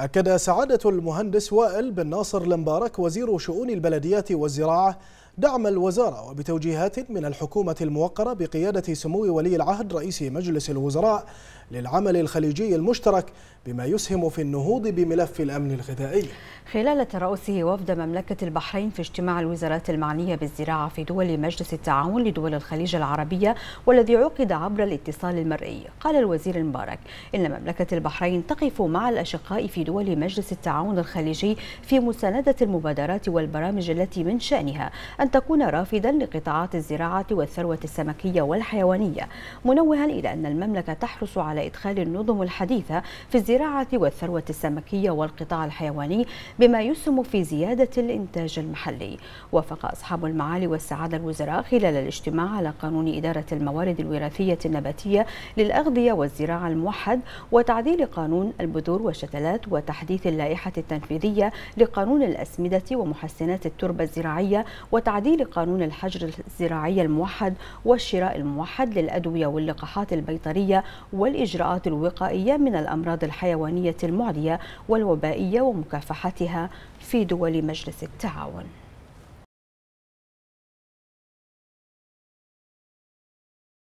أكد سعادة المهندس وائل بن ناصر المبارك وزير شؤون البلديات والزراعة دعم الوزارة وبتوجيهات من الحكومة الموقرة بقيادة سمو ولي العهد رئيس مجلس الوزراء للعمل الخليجي المشترك بما يسهم في النهوض بملف الأمن الغذائي خلال ترأسه وفد مملكة البحرين في اجتماع الوزارات المعنية بالزراعة في دول مجلس التعاون لدول الخليج العربية والذي عقد عبر الاتصال المرئي قال الوزير المبارك إن مملكة البحرين تقف مع الأشقاء في دول مجلس التعاون الخليجي في مساندة المبادرات والبرامج التي من شأنها أن تكون رافدا لقطاعات الزراعة والثروة السمكية والحيوانية منوها إلى أن المملكة تحرص على إدخال النظم الحديثة في الزراعة والثروة السمكية والقطاع الحيواني بما يسهم في زيادة الإنتاج المحلي وافق أصحاب المعالي والسعادة الوزراء خلال الاجتماع على قانون إدارة الموارد الوراثية النباتية للأغذية والزراعة الموحد وتعديل قانون البذور والشتلات وتحديث اللائحة التنفيذية لقانون الأسمدة ومحسنات التربة الزراعية وتعديل تعديل قانون الحجر الزراعي الموحد والشراء الموحد للأدوية واللقاحات البيطرية والإجراءات الوقائية من الأمراض الحيوانية المعدية والوبائية ومكافحتها في دول مجلس التعاون